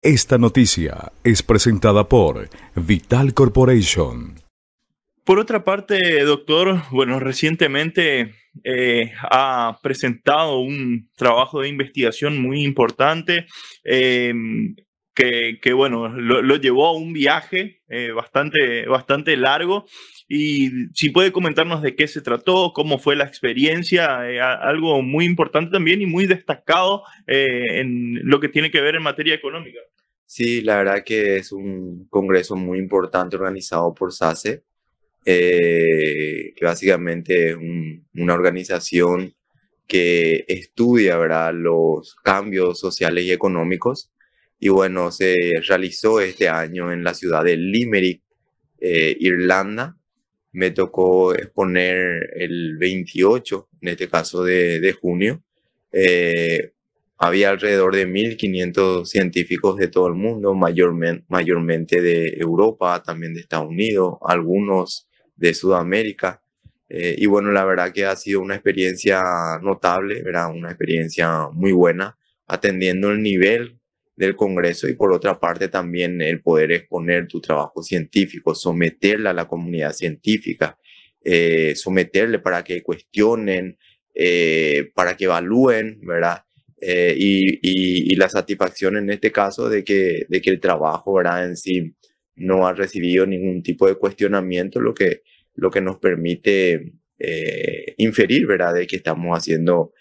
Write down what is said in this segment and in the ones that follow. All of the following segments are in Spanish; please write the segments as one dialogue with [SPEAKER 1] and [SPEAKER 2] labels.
[SPEAKER 1] Esta noticia es presentada por Vital Corporation. Por otra parte, doctor, bueno, recientemente eh, ha presentado un trabajo de investigación muy importante eh, que, bueno, lo, llevó a un viaje eh, bastante, bastante largo. Y si puede comentarnos de qué se trató, cómo fue la experiencia, eh, algo muy importante también y muy destacado eh, en lo que tiene que ver en materia económica.
[SPEAKER 2] Sí, la verdad que es un congreso muy importante organizado por SACE, que básicamente es una organización que estudia ¿verdad? los cambios sociales y económicos y bueno, se realizó este año en la ciudad de Limerick, eh, Irlanda. Me tocó exponer el 28, en este caso de, junio. Eh, había alrededor de 1.500 científicos de todo el mundo, mayormente, de Europa, también de Estados Unidos, algunos de Sudamérica. Eh, y bueno, la verdad que ha sido una experiencia notable, Era una experiencia muy buena, atendiendo el nivel del Congreso y por otra parte también el poder exponer tu trabajo científico, someterla a la comunidad científica, eh, someterle para que cuestionen, eh, para que evalúen, ¿verdad? Eh, y, la satisfacción en este caso de que, el trabajo, ¿verdad? En sí no ha recibido ningún tipo de cuestionamiento, lo que, lo que nos permite inferir, ¿verdad? De que estamos haciendo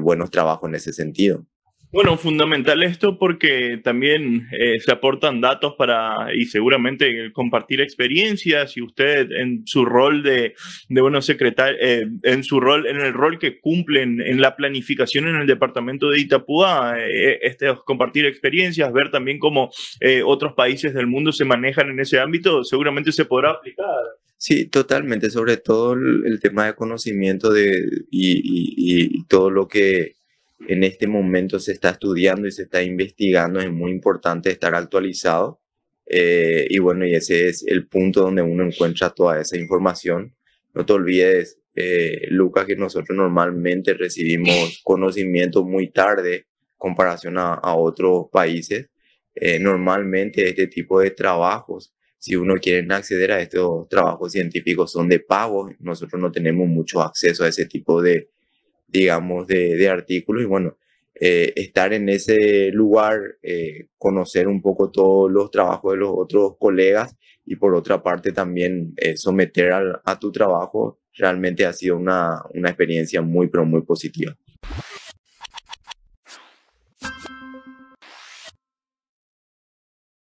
[SPEAKER 2] buenos trabajos en ese sentido.
[SPEAKER 1] Bueno, fundamental esto porque también eh, se aportan datos para y seguramente compartir experiencias y usted en su rol de, de bueno, secretario, eh, en su rol, en el rol que cumplen en la planificación en el departamento de Itapúa, eh, este, compartir experiencias, ver también cómo otros países del mundo se manejan en ese ámbito, seguramente se podrá aplicar.
[SPEAKER 2] Sí, totalmente, sobre todo el, tema de conocimiento de, y todo lo que en este momento se está estudiando y se está investigando, es muy importante estar actualizado. Eh, y bueno, y ese es el punto donde uno encuentra toda esa información. No te olvides, eh, Lucas, que nosotros normalmente recibimos conocimiento muy tarde comparación a, otros países. Eh, normalmente este tipo de trabajos, si uno quiere acceder a estos trabajos científicos, son de pago. Nosotros no tenemos mucho acceso a ese tipo de, digamos, de, de artículos y bueno, eh, estar en ese lugar, eh, conocer un poco todos los trabajos de los otros colegas y por otra parte también eh, someter al, a tu trabajo, realmente ha sido una, una experiencia muy, pero muy positiva.